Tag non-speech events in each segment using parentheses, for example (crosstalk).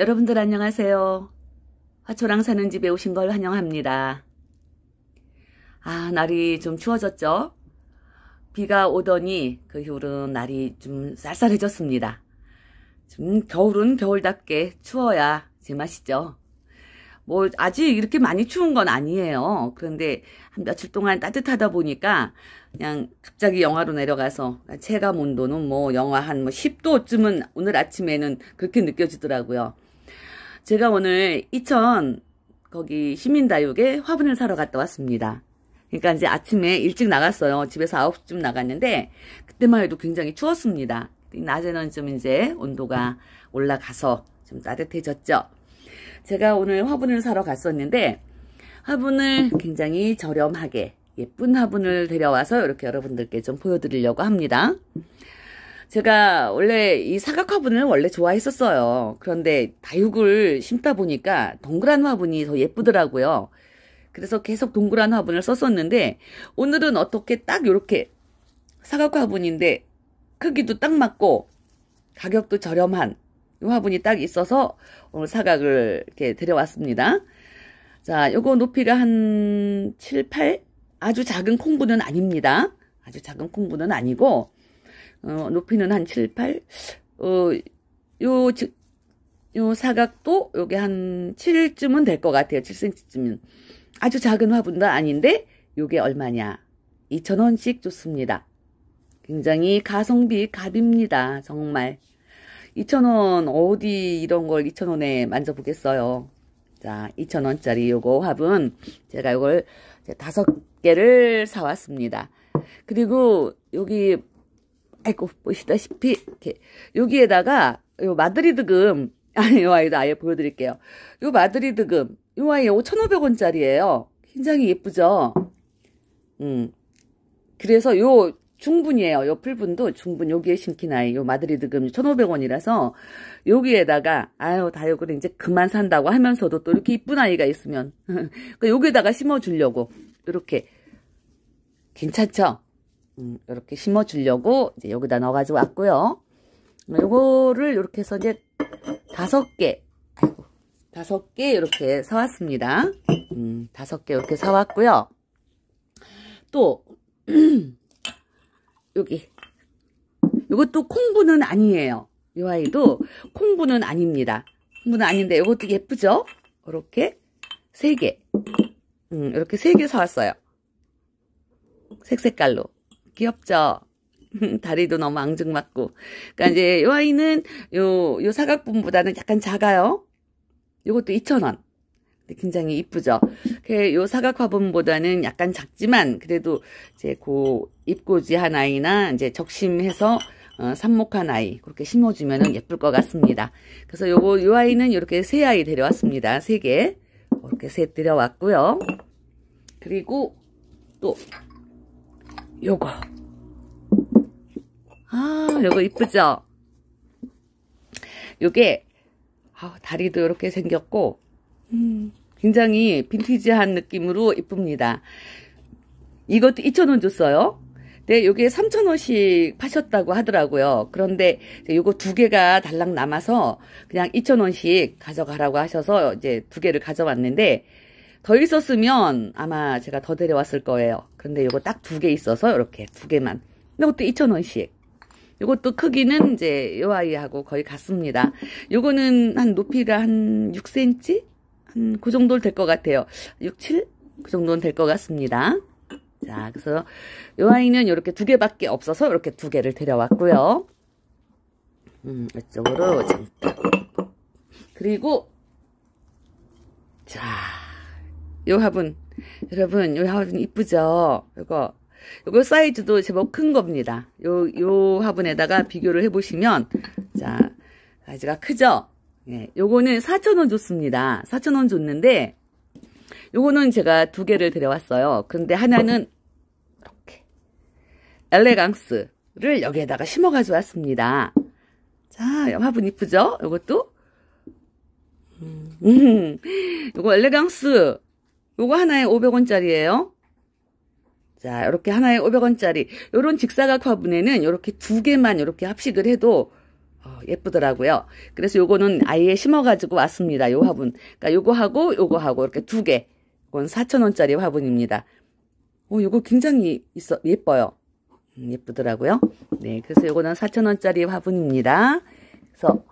여러분들 안녕하세요. 화초랑 아, 사는 집에 오신 걸 환영합니다. 아, 날이 좀 추워졌죠? 비가 오더니 그 후로 날이 좀 쌀쌀해졌습니다. 좀 겨울은 겨울답게 추워야 제맛이죠. 뭐 아직 이렇게 많이 추운 건 아니에요. 그런데 한 며칠 동안 따뜻하다 보니까 그냥 갑자기 영화로 내려가서 체감 온도는 뭐영화한뭐 10도쯤은 뭐 오늘 아침에는 그렇게 느껴지더라고요. 제가 오늘 이천 거기 시민다육에 화분을 사러 갔다 왔습니다. 그러니까 이제 아침에 일찍 나갔어요. 집에서 9시쯤 나갔는데 그때만 해도 굉장히 추웠습니다. 낮에는 좀 이제 온도가 올라가서 좀 따뜻해졌죠. 제가 오늘 화분을 사러 갔었는데 화분을 굉장히 저렴하게 예쁜 화분을 데려와서 이렇게 여러분들께 좀 보여드리려고 합니다. 제가 원래 이 사각 화분을 원래 좋아했었어요. 그런데 다육을 심다 보니까 동그란 화분이 더 예쁘더라고요. 그래서 계속 동그란 화분을 썼었는데 오늘은 어떻게 딱 이렇게 사각 화분인데 크기도 딱 맞고 가격도 저렴한 화분이 딱 있어서 오늘 사각을 이렇게 데려왔습니다. 자, 요거 높이가 한 7, 8? 아주 작은 콩분은 아닙니다. 아주 작은 콩분은 아니고 어, 높이는 한 7, 8, 어, 요, 요 사각도 요게 한 7쯤은 될 것 같아요. 7cm쯤은. 아주 작은 화분도 아닌데 요게 얼마냐. 2,000원씩 좋습니다. 굉장히 가성비 갑입니다. 정말. 2,000원 어디 이런 걸 2,000원에 만져보겠어요. 자, 2,000원짜리 요거 화분 제가 요걸 다섯 개를 사왔습니다. 그리고 여기 아이고 보시다시피 이렇게 여기에다가 요 마드리드금 (laughs) 아니 요 아이도 아예 보여드릴게요. 요 마드리드금 요 아이 5,500원짜리예요. 굉장히 예쁘죠. 음 그래서 요 중분이에요. 요 풀분도 중분 여기에 심긴 아이 요 마드리드금 1,500원이라서 여기에다가 아유 다육을 이제 그만 산다고 하면서도 또 이렇게 이쁜 아이가 있으면 (laughs) 그러니까 여기에다가 심어주려고 이렇게 괜찮죠? 음, 이렇게 심어 주려고 이제 여기다 넣어 가지고 왔고요. 요거를 이렇게 해서 이제 다섯 개 아이고 다섯 개 이렇게 사왔습니다. 음, 다섯 개 이렇게 사왔고요. 또 (clears throat) 여기 이것도 콩부는 아니에요. 이 아이도 콩부는 아닙니다. 콩부는 아닌데 이것도 예쁘죠? 이렇게 세 개. 음, 이렇게 세 개 사왔어요. 색색깔로. 귀엽죠? (laughs) 다리도 너무 앙증맞고. 그러니까 이제 요 아이는 요, 요 사각분보다는 약간 작아요. 요것도 2,000원. 굉장히 이쁘죠. 요 사각 화분보다는 약간 작지만 그래도 이제 그 입꼬지 한 아이나 이제 적심해서 어, 삽목한 아이 그렇게 심어주면 예쁠 것 같습니다. 그래서 요거 요 아이는 이렇게 세 아이 데려왔습니다. 세 개. 이렇게 세 데려왔고요. 그리고 또 요거 아 요거 이쁘죠 요게 아, 다리도 이렇게 생겼고 음, 굉장히 빈티지한 느낌으로 이쁩니다 이것도 2,000원 줬어요 근데 요게 3,000원씩 파셨다고 하더라고요 그런데 요거 두 개가 달랑 남아서 그냥 2,000원씩 가져가라고 하셔서 이제 두 개를 가져왔는데 더 있었으면 아마 제가 더 데려왔을 거예요. 그런데 이거 딱 두 개 있어서 이렇게 두 개만. 근데 그것도 2,000원씩. 이것도 크기는 이제 이 아이하고 거의 같습니다. 이거는한 높이가 한 6cm? 한 그 정도는 될것 같아요. 6, 7? 그 정도는 될 것 같습니다. 자, 그래서 이 아이는 이렇게 두 개밖에 없어서 이렇게 두 개를 데려왔고요. 음, 이쪽으로 잠깐. 그리고 자. 요 화분. 여러분, 요 화분 이쁘죠? 이거 요거 사이즈도 제법 큰 겁니다. 요, 요 화분에다가 비교를 해보시면, 자, 사이즈가 크죠? 예, 요거는 4천원 줬습니다. 4천원 줬는데, 요거는 제가 두 개를 데려왔어요. 근데 하나는, 이렇게, 엘레강스를 여기에다가 심어 가져왔습니다. 자, 화분 이쁘죠? 요것도, 음, (laughs) 요거 엘레강스, 요거 하나에 500원짜리예요. 자, 이렇게 하나에 5 0 0 원짜리 요런 직사각 화분에는 이렇게 두 개만 이렇게 합식을 해도 어, 예쁘더라고요. 그래서 요거는 아예 심어가지고 왔습니다. 요 화분. 그러니까 요거하고 요거하고 이렇게 두 개. 이건 4 0 0 0 원짜리 화분입니다. 어, 요거 굉장히 있어, 예뻐요. 음, 예쁘더라고요. 네, 그래서 요거는 4 0 0 0 원짜리 화분입니다. 그래서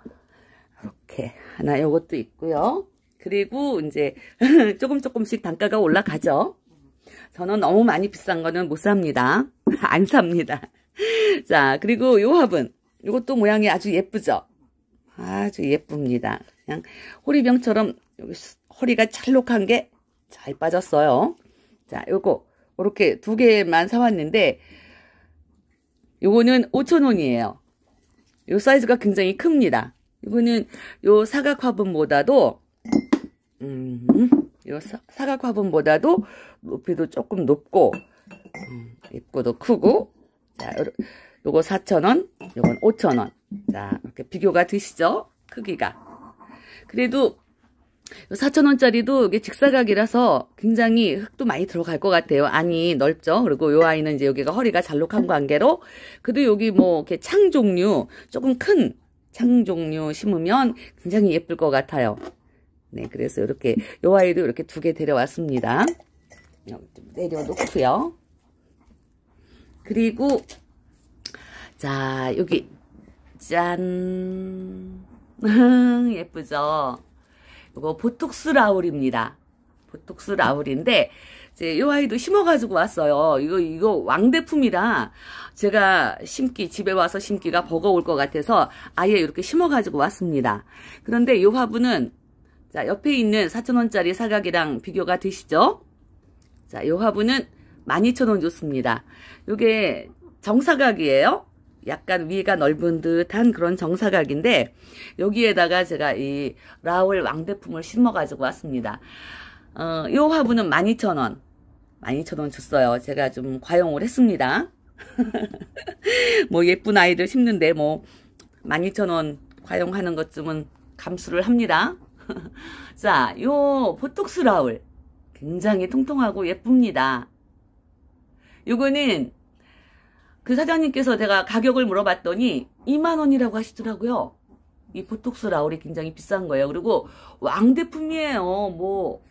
이렇게 하나 요것도 있고요. 그리고 이제 (laughs) 조금 조금씩 단가가 올라가죠. 저는 너무 많이 비싼 거는 못 삽니다. (laughs) 안 삽니다. (laughs) 자, 그리고 요 화분. 이것도 모양이 아주 예쁘죠? 아주 예쁩니다. 그냥 호리병처럼 여기 허리가 찰록한 게 잘 빠졌어요. 자, 요거 이렇게 두 개만 사왔는데 요거는 5,000원이에요. 요 사이즈가 굉장히 큽니다. 이거는 요 사각 화분보다도 음, 이 사, 사각 화분보다도 높이도 조금 높고 음, 입구도 크고 자, 요, 요거 4,000원, 요건 5,000원. 자, 이렇게 비교가 되시죠? 크기가. 그래도 4,000원짜리도 이게 직사각이라서 굉장히 흙도 많이 들어갈 것 같아요. 안이 넓죠? 그리고 요 아이는 이제 여기가 허리가 잘록한 관계로 그래도 여기 뭐 이렇게 창 종류 조금 큰 창 종류 심으면 굉장히 예쁠 것 같아요. 네, 그래서 이렇게 요 아이도 이렇게 두 개 데려왔습니다. 내려놓고요. 그리고 자 여기 짠 (laughs) 예쁘죠? 이거 보톡스 라울입니다. 보톡스 라울인데 이제 요 아이도 심어가지고 왔어요. 이거 이거 왕대품이라 제가 심기 집에 와서 심기가 버거울 것 같아서 아예 이렇게 심어가지고 왔습니다. 그런데 요 화분은 자, 옆에 있는 4,000원짜리 사각이랑 비교가 되시죠? 자, 이 화분은 12,000원 줬습니다. 요게 정사각이에요. 약간 위가 넓은 듯한 그런 정사각인데 여기에다가 제가 이 라울 왕대품을 심어 가지고 왔습니다. 어, 이 화분은 12,000원. 12,000원 줬어요. 제가 좀 과용을 했습니다. (laughs) 뭐 예쁜 아이들 심는데 뭐 12,000원 과용하는 것쯤은 감수를 합니다. (laughs) 자, 요 보톡스 라울 굉장히 통통하고 예쁩니다. 요거는 그 사장님께서 제가 가격을 물어봤더니 2만원이라고 하시더라고요. 이 보톡스 라울이 굉장히 비싼 거예요. 그리고 왕대품이에요. 뭐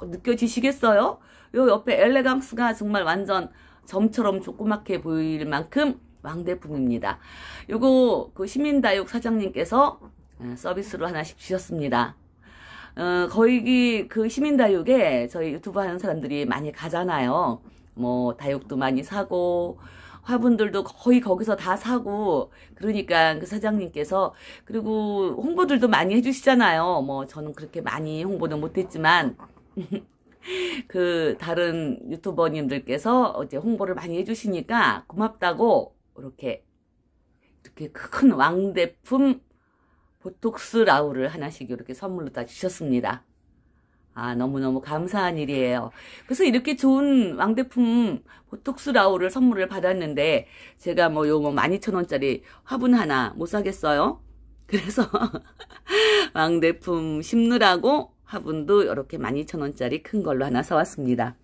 느껴지시겠어요? 요 옆에 엘레강스가 정말 완전 점처럼 조그맣게 보일 만큼 왕대품입니다. 요거 그 시민다육 사장님께서 어, 서비스로 하나씩 주셨습니다. 어, 거의 그 시민다육에 저희 유튜브 하는 사람들이 많이 가잖아요. 뭐 다육도 많이 사고 화분들도 거의 거기서 다 사고 그러니까 그 사장님께서 그리고 홍보들도 많이 해주시잖아요. 뭐 저는 그렇게 많이 홍보는 못했지만 (laughs) 그 다른 유튜버님들께서 어제 홍보를 많이 해주시니까 고맙다고 이렇게 이렇게 큰 왕대품 보톡스 라우를 하나씩 이렇게 선물로 다 주셨습니다. 아 너무너무 감사한 일이에요. 그래서 이렇게 좋은 왕대품 보톡스 라우를 선물을 받았는데 제가 뭐 요뭐 12,000원짜리 뭐 화분 하나 못 사겠어요. (laughs) 그래서 (laughs) 왕대품 심느라고 화분도 이렇게 12,000원짜리 큰 걸로 하나 사왔습니다.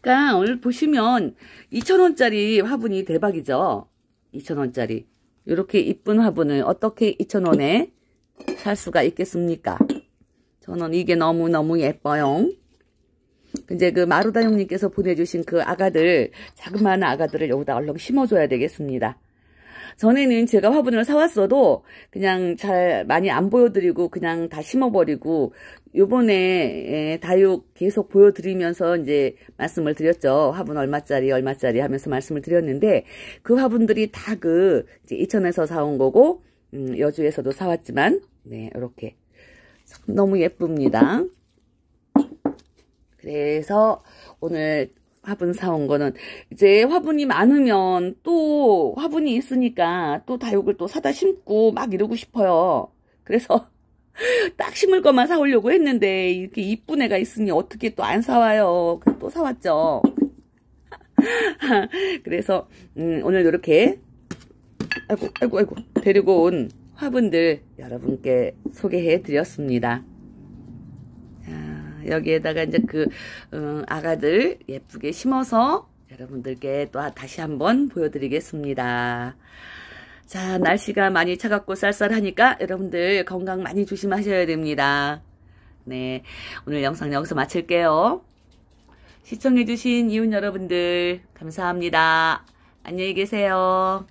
그러니까 오늘 보시면 2,000원짜리 화분이 대박이죠. 2,000원짜리 이렇게 이쁜 화분을 어떻게 2,000원에 살 수가 있겠습니까? 저는 이게 너무너무 예뻐요. 이제 그 마루다 형님께서 보내주신 그 아가들, 자그마한 아가들을 여기다 얼른 심어줘야 되겠습니다. 전에는 제가 화분을 사왔어도 그냥 잘 많이 안 보여드리고 그냥 다 심어버리고 요번에 예, 다육 계속 보여드리면서 이제 말씀을 드렸죠. 화분 얼마짜리 얼마짜리 하면서 말씀을 드렸는데 그 화분들이 다 그이천에서 사온 거고 음, 여주에서도 사왔지만 네 이렇게 너무 예쁩니다. 그래서 오늘 화분 사온 거는 이제 화분이 많으면 또 화분이 있으니까 또 다육을 또 사다 심고 막 이러고 싶어요. 그래서 (laughs) 딱 심을 것만 사오려고 했는데 이렇게 이쁜 애가 있으니 어떻게 또 안 사와요. 또 사왔죠. (laughs) 그래서 음, 오늘 이렇게 아이고 아이고 아이고 데리고 온 화분들 여러분께 소개해 드렸습니다. 여기에다가 이제 그 음, 아가들 예쁘게 심어서 여러분들께 또 다시 한번 보여드리겠습니다. 자 날씨가 많이 차갑고 쌀쌀하니까 여러분들 건강 많이 조심하셔야 됩니다. 네 오늘 영상 여기서 마칠게요. 시청해주신 이웃 여러분들 감사합니다. 안녕히 계세요.